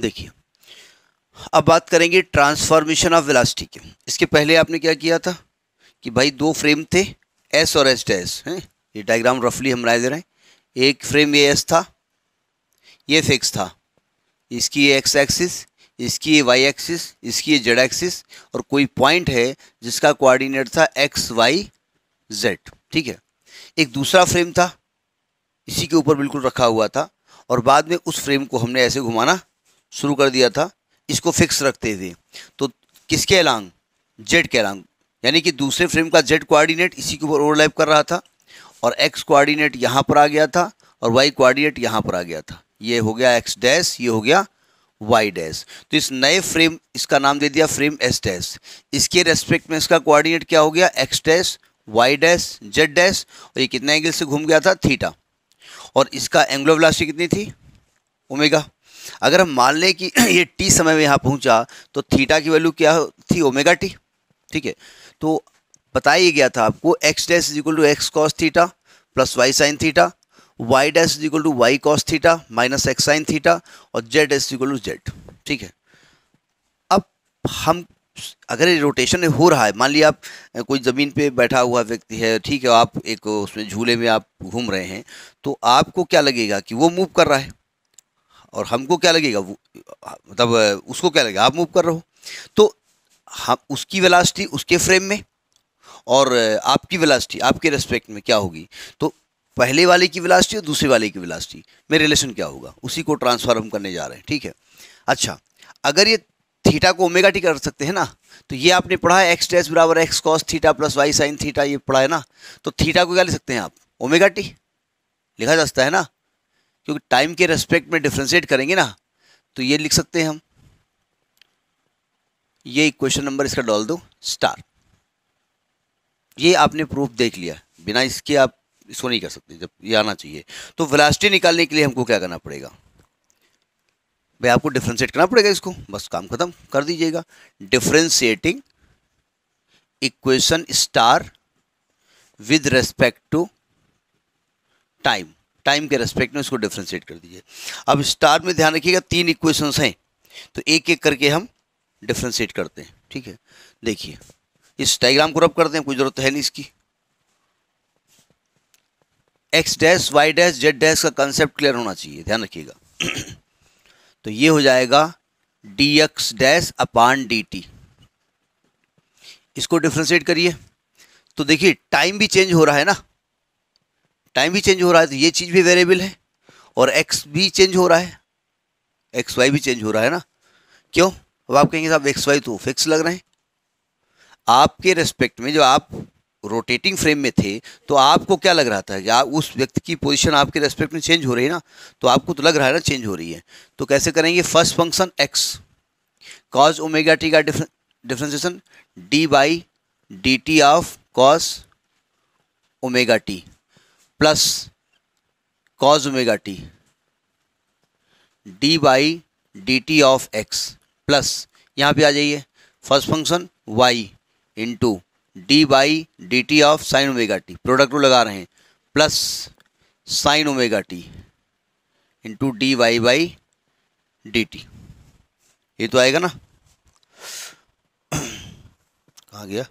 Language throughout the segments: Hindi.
देखिए अब बात करेंगे ट्रांसफॉर्मेशन ऑफ वेलासिटी की इसके पहले आपने क्या किया था कि भाई दो फ्रेम थे एस और एस डैस हैं ये डायग्राम रफली हम लाए दे रहे हैं एक फ्रेम ये एस था ये फिक्स था इसकी ये एक्स एक्सिस इसकी ये वाई एक्सिस इसकी ये जेड एक्सिस और कोई पॉइंट है जिसका कोऑर्डिनेट था एक्स वाई जेड ठीक है एक दूसरा फ्रेम था इसी के ऊपर बिल्कुल रखा हुआ था और बाद में उस फ्रेम को हमने ऐसे घुमाना शुरू कर दिया था इसको फिक्स रखते हुए तो किसके एलांग जेड के एलांग यानी कि दूसरे फ्रेम का जेड कोऑर्डिनेट इसी के ऊपर ओवरलैप कर रहा था और एक्स कोऑर्डिनेट यहाँ पर आ गया था और वाई कोऑर्डिनेट यहाँ पर आ गया था ये हो गया एक्स डैश ये हो गया वाई डैश तो इस नए फ्रेम इसका नाम दे दिया फ्रेम एस डैश इसके रेस्पेक्ट में इसका कोऑर्डिनेट क्या हो गया X dash Y dash Z dash और ये कितने एंगल से घूम गया था थीटा और इसका एंगुलर कितनी थी ओमेगा अगर हम मान लें कि ये टी समय में यहाँ पहुँचा तो थीटा की वैल्यू क्या थी ओमेगा टी ठीक है तो बताया गया था आपको X dash is equal to X cos theta plus Y sine theta Y dash is equal to Y cos theta minus X sine theta और Z dash is equal to Z ठीक है अब हम अगर ये रोटेशन हो रहा है मान लिया आप कोई ज़मीन पे बैठा हुआ व्यक्ति है ठीक है आप एक उसमें झूले में आप घूम रहे हैं तो आपको क्या लगेगा कि वो मूव कर रहा है और हमको क्या लगेगा मतलब उसको क्या लगेगा आप मूव कर रहे हो तो हम उसकी वेलासिटी उसके फ्रेम में और आपकी वेलासिटी आपके रेस्पेक्ट में क्या होगी तो पहले वाले की वेलासिटी और दूसरे वाले की वेलासिटी में रिलेशन क्या होगा उसी को ट्रांसफर हम करने जा रहे हैं ठीक है अच्छा अगर ये थीटा को ओमेगा टी कर सकते हैं ना तो ये आपने पढ़ा है एक्स डैस बराबर X cos theta plus Y sine theta ये पढ़ा है ना तो थीटा को क्या ले सकते हैं आप ओमेगा टी लिखा जा सकता है ना क्योंकि टाइम के रेस्पेक्ट में डिफ्रेंशिएट करेंगे ना तो ये लिख सकते हैं हम ये क्वेश्चन नंबर इसका डाल दो स्टार ये आपने प्रूफ देख लिया बिना इसके आप इसको नहीं कर सकते जब ये आना चाहिए तो वेलासिटी निकालने के लिए हमको क्या करना पड़ेगा भाई आपको डिफ्रेंशिएट करना पड़ेगा इसको बस काम खत्म कर दीजिएगा differentiating equation star with respect to time time के रेस्पेक्ट में उसको डिफ्रेंशिएट कर दीजिए अब स्टार में ध्यान रखिएगा तीन इक्वेशंस हैं तो एक एक करके हम डिफ्रेंशिएट करते हैं ठीक है देखिए इस डाइग्राम को रब करते हैं कोई ज़रूरत है नहीं इसकी X dash Y dash Z dash का कंसेप्ट क्लियर होना चाहिए ध्यान रखिएगा तो ये हो जाएगा D x dash upon D T इसको डिफ्रेंशिएट करिए तो देखिए टाइम भी चेंज हो रहा है ना टाइम भी चेंज हो रहा है तो ये चीज़ भी वेरिएबल है और एक्स भी चेंज हो रहा है एक्स वाई भी चेंज हो रहा है ना क्यों अब आप कहेंगे साहब एक्स वाई तो फिक्स लग रहे हैं आपके रेस्पेक्ट में जो आप रोटेटिंग फ्रेम में थे तो आपको क्या लग रहा था कि आप उस व्यक्ति की पोजीशन आपके रेस्पेक्ट में चेंज हो रही है ना तो आपको तो लग रहा है ना चेंज हो रही है तो कैसे करेंगे first function X cos omega T का differentiation D by D T of cos omega T plus cos omega T D by D T of X plus यहाँ पे आ जाइए first function Y into D by D T of sine omega T product लगा रहे हैं plus sine omega T into D Y by D T ये तो आएगा ना कहाँ गया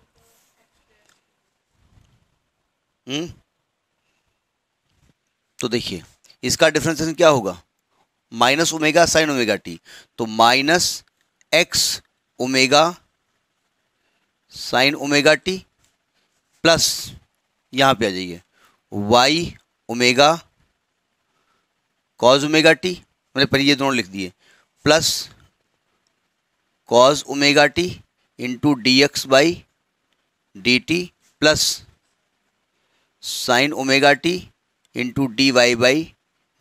हम्म तो देखिए इसका डिफ्रेंसिएशन क्या होगा minus omega sine omega T तो minus X omega sine omega T plus यहाँ पे आ जाइए Y omega cos omega T मैंने पर ये दोनों लिख दिए plus cos omega T into D x by D T plus sine omega T into D Y by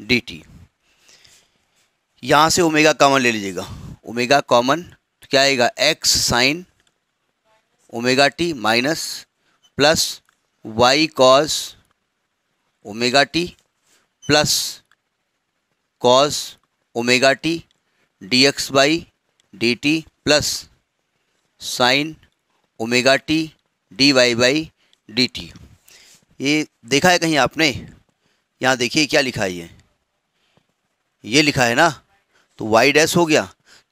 D T यहाँ से ओमेगा कॉमन ले लीजिएगा ओमेगा कॉमन तो क्या आएगा X sine omega T minus plus Y cos omega T plus cos omega T D x by D T plus sine omega T D Y by D T ये देखा है कहीं आपने यहाँ देखिए क्या लिखा है ये ये लिखा है ना तो वाई डैश हो गया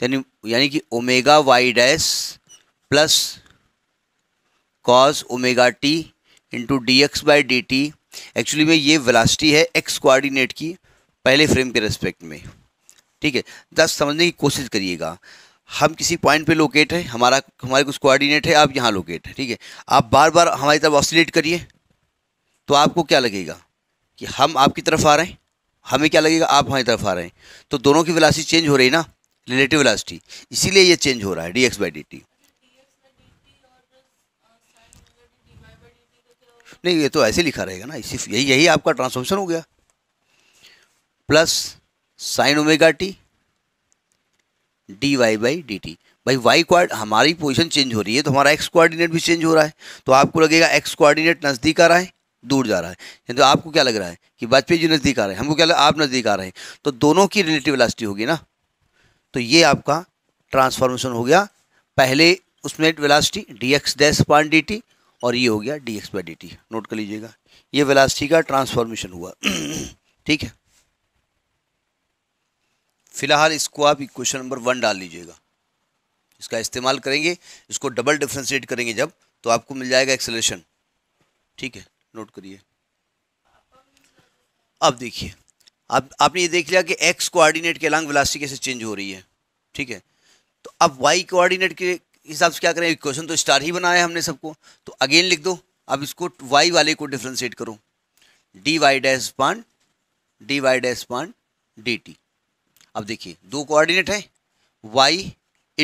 यानी यानी कि omega Y dash plus cos omega T into D x by D T actually में ये वेलासिटी है एक्स कोऑर्डिनेट की पहले फ्रेम के रेस्पेक्ट में ठीक है दस समझने की कोशिश करिएगा हम किसी पॉइंट पे लोकेट है हमारा हमारे कुछ कोऑर्डिनेट है आप यहाँ लोकेट है ठीक है आप बार बार हमारी तरफ ऑसिलेट करिए तो आपको क्या लगेगा कि हम आपकी तरफ आ रहे हैं हमें क्या लगेगा आप हमारी तरफ आ रहे हैं तो दोनों की वेलासिटी चेंज हो रही है ना रिलेटिव विलासिटी इसीलिए ये चेंज हो रहा है D x by D T नहीं ये तो ऐसे लिखा रहेगा ना सिर्फ यही यही आपका ट्रांसफॉर्मेशन हो गया plus sine omega T D Y by D T भाई वाई क्वाड हमारी पोजिशन चेंज हो रही है तो हमारा एक्स कोऑर्डिनेट भी चेंज हो रहा है तो आपको लगेगा एक्स कोऑर्डिनेट नज़दीक आ रहा है दूर जा रहा है तो आपको क्या लग रहा है कि वाजपेयी जी नज़दीक आ रहे हैं हमको क्या लग आप नज़दीक आ रहे हैं तो दोनों की रिलेटिव वेलासिटी होगी ना तो ये आपका ट्रांसफॉर्मेशन हो गया पहले उसमें velocity D x dash upon D T और ये हो गया D x by D T note कर लीजिएगा ये वेलासिटी का ट्रांसफॉर्मेशन हुआ ठीक है फिलहाल इसको आप इक्वेशन नंबर वन डाल लीजिएगा इसका इस्तेमाल करेंगे इसको डबल डिफ्रेंशिएट करेंगे जब तो आपको मिल जाएगा एक्सेलेशन ठीक है नोट करिए अब देखिए अब आपने ये देख लिया कि एक्स कोऑर्डिनेट के अलांग वेलोसिटी कैसे चेंज हो रही है ठीक है तो अब वाई कोऑर्डिनेट के हिसाब से क्या करें इक्वेशन तो स्टार ही बनाया हमने सबको तो अगेन लिख दो अब इसको वाई वाले को डिफ्रेंशिएट करो D Y dash upon D Y dash upon D T अब देखिए दो कोऑर्डिनेट है वाई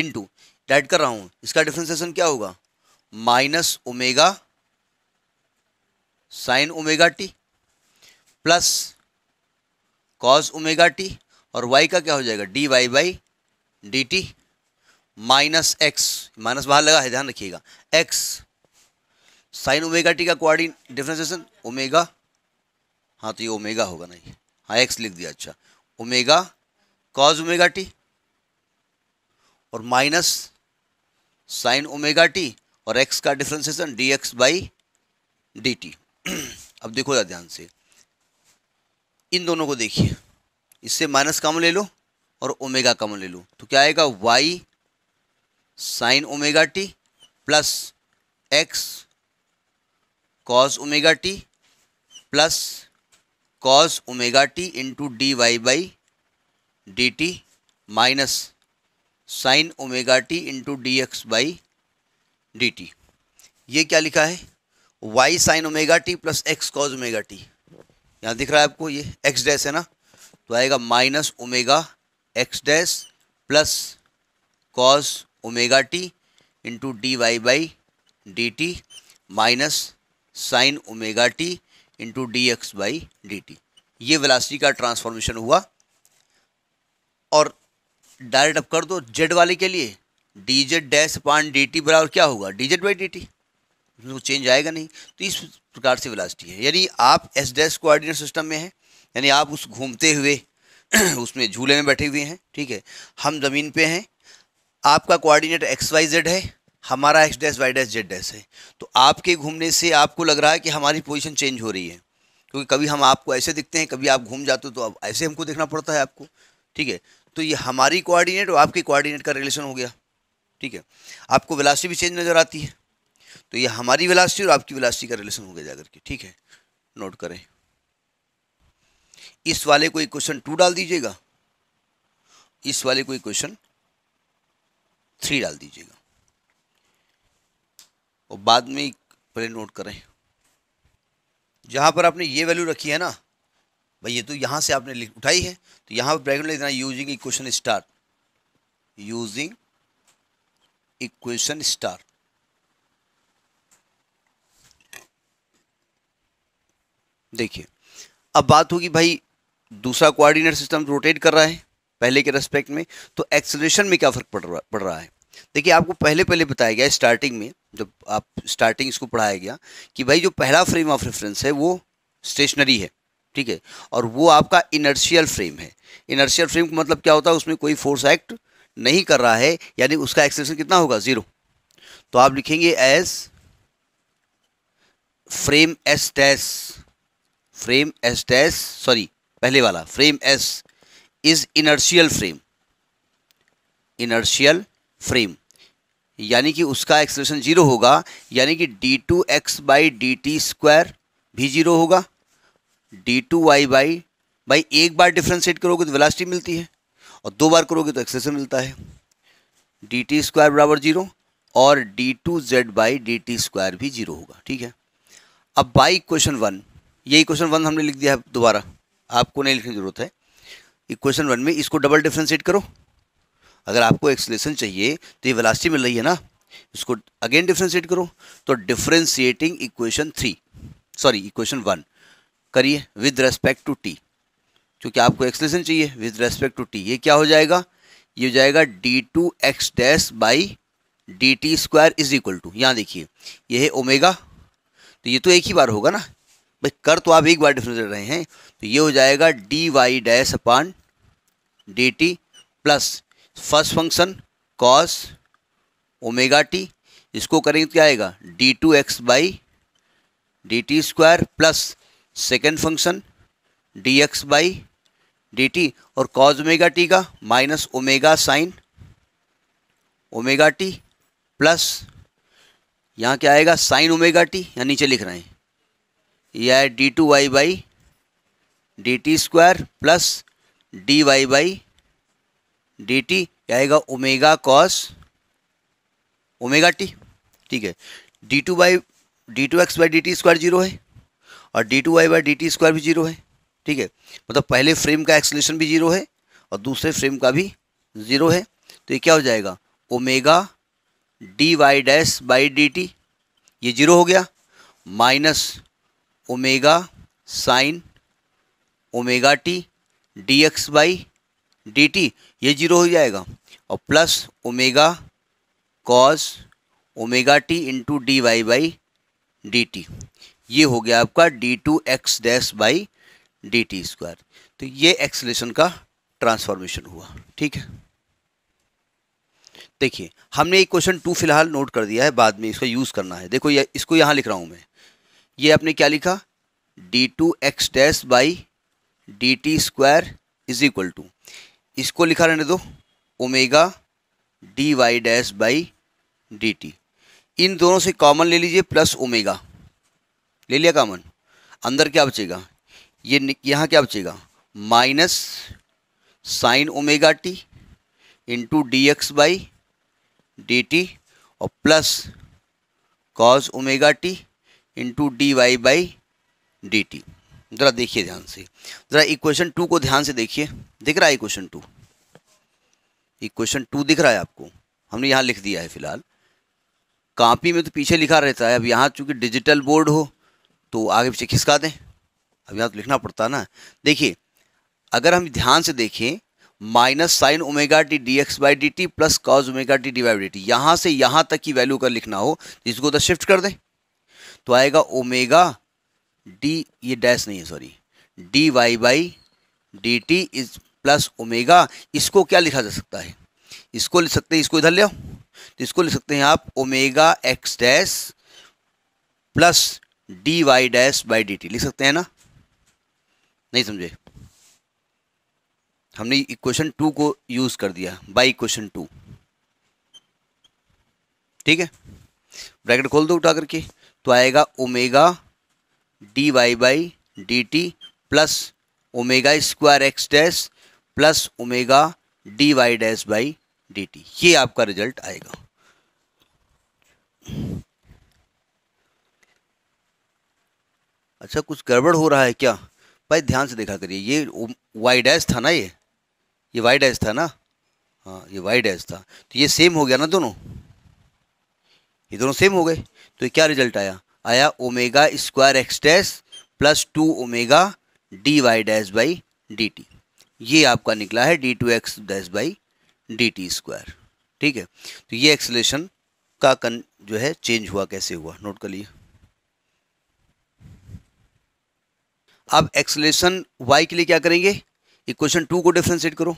इंटू डाइड कर रहा हूँ इसका डिफ्रेंसिएशन क्या होगा minus omega sine omega T plus cos omega T और वाई का क्या हो जाएगा D Y by D T minus X minus बाहर लगा है ध्यान रखिएगा एक्स साइन ओमेगा टी का क्वारिन डिफ्रेंसिएशन ओमेगा हाँ तो ये ओमेगा होगा नहीं हाँ एक्स लिख दिया अच्छा ओमेगा कॉज ओमेगा टी और माइनस साइन ओमेगा टी और एक्स का differentiation D x by D T अब देखो जरा ध्यान से इन दोनों को देखिए इससे माइनस कॉमन ले लो और ओमेगा कॉमन ले लो तो क्या आएगा Y sine omega T plus X cos omega T plus cos omega T into D Y by D T minus sine omega T into D x by D T ये क्या लिखा है Y sine omega T plus X cos omega T यहाँ दिख रहा है आपको ये एक्स डैश है ना तो आएगा minus omega x dash plus cos omega T into D Y by D T minus sine omega T into D x by D T ये वेलासिटी का ट्रांसफॉर्मेशन हुआ और डायरेक्ट अब कर दो जेड वाले के लिए D Z dash upon D T बराबर क्या होगा D Z by D T उसमें चेंज तो आएगा नहीं तो इस प्रकार से वेलासिटी है यानी आप एस डैस कोऑर्डिनेट सिस्टम में हैं यानी आप उस घूमते हुए उसमें झूले में बैठे हुए हैं ठीक है हम ज़मीन पे हैं आपका कोऑर्डिनेट एक्स वाई जेड है हमारा X dash Y dash Z dash है तो आपके घूमने से आपको लग रहा है कि हमारी पोजिशन चेंज हो रही है क्योंकि कभी हम आपको ऐसे दिखते हैं कभी आप घूम जाते हो तो अब ऐसे हमको देखना पड़ता है आपको ठीक है तो ये हमारी कोऑर्डिनेट और आपके कोऑर्डिनेट का रिलेशन हो गया ठीक है आपको वेलासिटी भी चेंज नज़र आती है तो ये हमारी वेलासिटी और आपकी वेलासिटी का रिलेशन हो गया जाकर के ठीक है नोट करें इस वाले को इक्वेशन टू डाल दीजिएगा इस वाले को इक्वेशन थ्री डाल दीजिएगा और बाद में पहले नोट करें जहां पर आपने ये वैल्यू रखी है ना भाई ये तो यहां से आपने उठाई है तो यहां पर ब्रैकेट लिखना using equation star using equation star देखिए अब बात होगी भाई दूसरा कोऑर्डिनेट सिस्टम रोटेट कर रहा है पहले के रेस्पेक्ट में तो एक्सेलरेशन में क्या फ़र्क पड़ रहा पड़ रहा है देखिए आपको पहले पहले बताया गया स्टार्टिंग में जब आप स्टार्टिंग इसको पढ़ाया गया कि भाई जो पहला फ्रेम ऑफ रेफरेंस है वो स्टेशनरी है ठीक है और वो आपका इनर्शियल फ्रेम है इनर्शियल फ्रेम का मतलब क्या होता है उसमें कोई फोर्स एक्ट नहीं कर रहा है यानी उसका एक्सलेशन कितना होगा ज़ीरो तो आप लिखेंगे as frame S dash frame S dash sorry पहले वाला frame S is inertial frame inertial frame यानी कि उसका एक्सलेशन जीरो होगा यानी कि D two x by D T square भी जीरो होगा डी टू वाई बाई भाई एक बार डिफ्रेंशिएट करोगे तो वेलासिटी मिलती है और दो बार करोगे तो एक्सप्रेशन मिलता है डी टी स्क्वायर बराबर जीरो और D two Z by D T square भी जीरो होगा ठीक है अब बाई क्वेश्चन वन ये इक्वेशन वन हमने लिख दिया है दोबारा आपको नहीं लिखने की जरूरत है इक्वेशन वन में इसको डबल डिफ्रेंशिएट करो अगर आपको एक्सलेशन चाहिए तो ये वेलासिटी मिल रही है ना इसको अगेन डिफ्रेंशिएट करो तो differentiating equation three sorry equation one करिए विद रेस्पेक्ट टू टी क्योंकि आपको एक्सलेशन चाहिए विद रेस्पेक्ट टू टी ये क्या हो जाएगा ये हो जाएगा d two x dash by D T square is equal to यहाँ देखिए यह है ओमेगा तो ये तो एक ही बार होगा ना भाई कर तो आप एक बार डिफरेंस रहे हैं तो ये हो जाएगा D Y dash upon D T plus first function cos omega t इसको करेंगे तो क्या आएगा d two x by D T square plus second function d x by D T और कॉज ओमेगा टी का minus omega sine omega T plus यहाँ क्या आएगा साइन ओमेगा टी यहाँ नीचे लिख रहे हैं यह है d two Y by D T square plus d Y by D t आएगा ओमेगा कॉस ओमेगा टी ठीक है d two by d two x by D T square zero है और D two Y by D T square भी जीरो है ठीक है मतलब पहले फ्रेम का एक्सलेशन भी जीरो है और दूसरे फ्रेम का भी जीरो है तो ये क्या हो जाएगा omega d Y dash by D T ये जीरो हो गया minus omega sine omega T D x by D T ये जीरो हो जाएगा और plus omega cos omega T into D Y by D T ये हो गया आपका d two x dash by D T square तो ये एक्सलेशन का ट्रांसफॉर्मेशन हुआ ठीक है देखिए हमने एक क्वेश्चन टू फिलहाल नोट कर दिया है बाद में इसका यूज़ करना है देखो ये इसको यहाँ लिख रहा हूँ मैं ये आपने क्या लिखा d two x dash by D T square is equal to इसको लिखा रहने दो omega d Y dash by D t इन दोनों से कॉमन ले लीजिए प्लस ओमेगा ले लिया कॉमन अंदर क्या बचेगा ये यहाँ क्या बचेगा minus sine omega T into D x by D T और plus cos omega T into D Y by D t ज़रा देखिए ध्यान से ज़रा इक्वेशन टू को ध्यान से देखिए दिख रहा है इक्वेशन टू इक्वेशन टू दिख रहा है आपको हमने यहाँ लिख दिया है फिलहाल कापी में तो पीछे लिखा रहता है अब यहाँ चूंकि डिजिटल बोर्ड हो तो आगे पीछे खिसका दें अब यहाँ तो लिखना पड़ता है ना देखिए अगर हम ध्यान से देखें minus sine omega T D x by D T plus cos omega T D by D T यहाँ से यहाँ तक की वैल्यू कर लिखना हो इसको तो शिफ्ट कर दें तो आएगा ओमेगा डी ये डैश नहीं है sorry d Y by D t is plus omega इसको क्या लिखा जा सकता है इसको लिख सकते हैं इसको इधर ले आओ तो इसको लिख सकते हैं आप omega x dash plus d Y dash by D t लिख सकते हैं ना नहीं समझे हमने इक्वेशन टू को यूज कर दिया बाई इक्वेशन टू ठीक है ब्रैकेट खोल दो उठा करके तो आएगा omega d Y by D T plus omega square x dash plus omega d Y dash by D T ये आपका रिजल्ट आएगा अच्छा कुछ गड़बड़ हो रहा है क्या भाई ध्यान से देखा करिए ये वाई डैश था ना ये ये वाई डैश था ना हाँ ये वाई डैश था तो ये सेम हो गया ना दोनों ये दोनों सेम हो गए तो क्या रिजल्ट आया आया omega square x dash plus two omega d Y dash by D T ये आपका निकला है d two x dash by D T square ठीक है तो ये एक्सलेशन का कन जो है चेंज हुआ कैसे हुआ नोट कर लिए अब एक्सलेशन वाई के लिए क्या करेंगे इक्वेशन टू को डिफ्रेंशिएट करो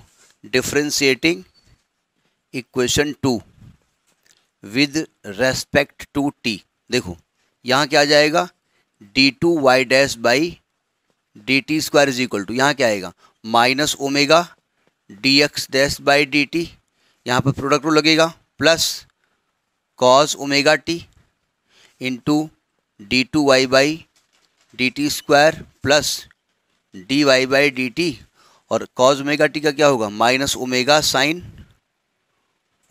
differentiating equation two with respect to t देखो यहाँ क्या आ जाएगा d two y dash by D T square is equal to यहाँ क्या आएगा minus omega d x dash by D T यहाँ पर प्रोडक्ट रो लगेगा plus cos omega T into d two Y by D T square plus d Y by D T और कॉज ओमेगा टी का क्या होगा minus omega sine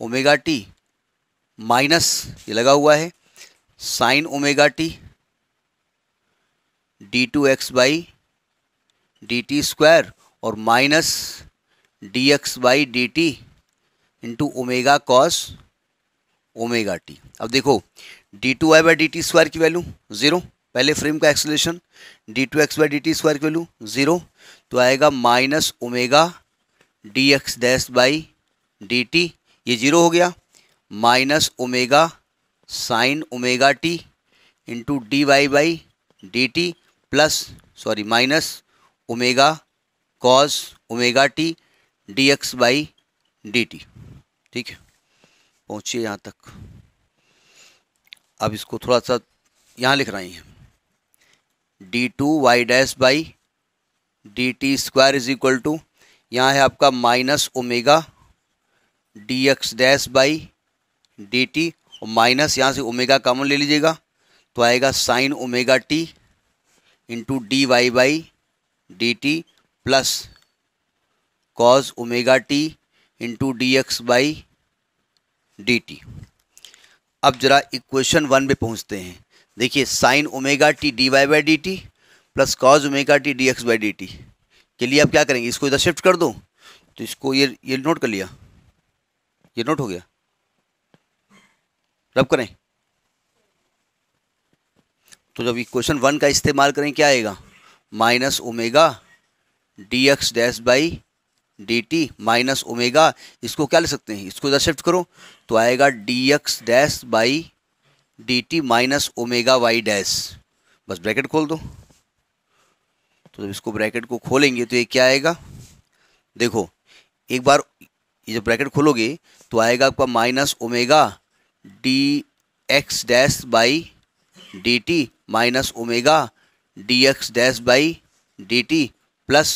omega T minus ये लगा हुआ है sine omega T d two x by D T square और minus d x by D t into omega cos omega t अब देखो d two Y by D T square की वैल्यू ज़ीरो पहले फ्रेम का acceleration d two x by D T square की वैल्यू ज़ीरो तो आएगा minus omega d x dash by D T ये जीरो हो गया minus omega sine omega T into D Y by D T plus sorry minus omega cos omega T D x by D t ठीक है पहुँचिए यहाँ तक अब इसको थोड़ा सा यहाँ लिख रही हैं d two y dash by D T square is equal to यहाँ है आपका minus omega d x dash by D T और माइनस यहाँ से ओमेगा कॉमन ले लीजिएगा तो आएगा sine omega T into D Y by D T plus cos omega T into D x by D T अब जरा इक्वेशन वन पे पहुँचते हैं देखिए sine omega T D Y by D T plus cos omega T D x by D t के लिए आप क्या करेंगे इसको इधर शिफ्ट कर दो तो इसको ये ये नोट कर लिया ये नोट हो गया रब करें तो जब इक्वेशन वन का इस्तेमाल करें क्या आएगा minus omega d x dash by D T minus omega इसको क्या ले सकते हैं इसको इधर शिफ्ट करो तो आएगा d x dash by D T minus omega Y dash बस ब्रैकेट खोल दो तो जब इसको ब्रैकेट को खोलेंगे तो ये क्या आएगा देखो एक बार ये जब ब्रैकेट खोलोगे तो आएगा आपका minus omega d x dash by D T minus omega d x dash by D T plus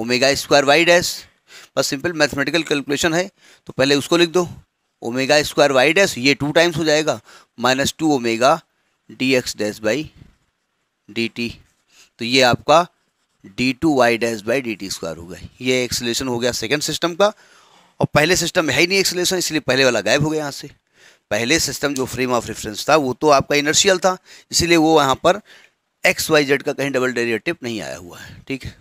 omega square y dash बस सिंपल मैथमेटिकल कैलकुलेशन है तो पहले उसको लिख दो ओमेगा स्क्वायर वाई डैस ये टू टाइम्स हो जाएगा minus two omega d x dash by D t तो ये आपका d two y dash by D T square हो गया ये एक्सलेशन हो गया सेकेंड सिस्टम का और पहले सिस्टम है ही नहीं एक्सलेशन इसलिए पहले वाला गायब हो गया यहाँ से पहले सिस्टम जो फ्रेम ऑफ रेफरेंस था वो तो आपका इनर्शियल था इसीलिए वो यहाँ पर एक्स वाई जेड का कहीं डबल डेरिवेटिव नहीं आया हुआ है ठीक है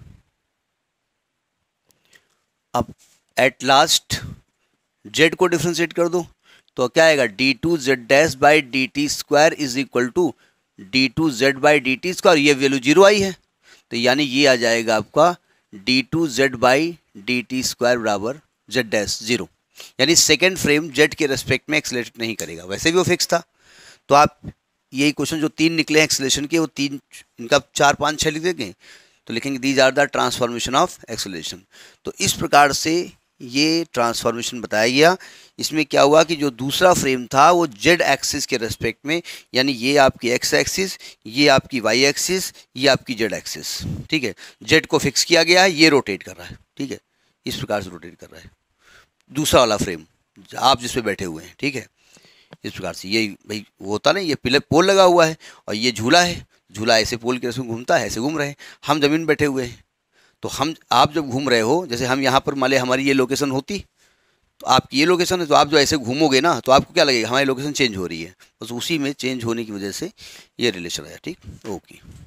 अब एट लास्ट जेड को डिफ्रेंशिएट कर दो तो क्या आएगा d two z dash by D T square is equal to d two Z by D T square ये वैल्यू जीरो आई है तो यानी ये आ जाएगा आपका d two Z by D T square बराबर जेड डैश जीरो यानी सेकेंड फ्रेम जेट के रेस्पेक्ट में एक्सलेट नहीं करेगा वैसे भी वो फिक्स था तो आप यही क्वेश्चन जो तीन निकले हैं एक्सलेशन के वो तीन इनका चार पाँच छः लिख देंगे तो लिखेंगे these are the transformation of acceleration तो इस प्रकार से ये ट्रांसफॉर्मेशन बताया गया इसमें क्या हुआ कि जो दूसरा फ्रेम था वो जेड एक्सिस के रेस्पेक्ट में यानी ये आपकी एक्स एक्सिस ये आपकी वाई एक्सिस ये आपकी जेड एक्सिस ठीक है जेड को फिक्स किया गया है ये रोटेट कर रहा है ठीक है इस प्रकार से रोटेट कर रहा है दूसरा वाला फ्रेम आप जिस पे बैठे हुए हैं ठीक है इस प्रकार से ये भाई वो होता नहीं ये पिलर पोल लगा हुआ है और ये झूला है झूला ऐसे पोल के रस्म घूमता है ऐसे घूम रहे हैं हम ज़मीन बैठे हुए हैं तो हम आप जब घूम रहे हो जैसे हम यहाँ पर माले हमारी ये लोकेशन होती तो आपकी ये लोकेशन है तो आप जो ऐसे घूमोगे ना तो आपको क्या लगेगा हमारी लोकेशन चेंज हो रही है बस उसी में चेंज होने की वजह से ये रिलेशन आया ठीक ओके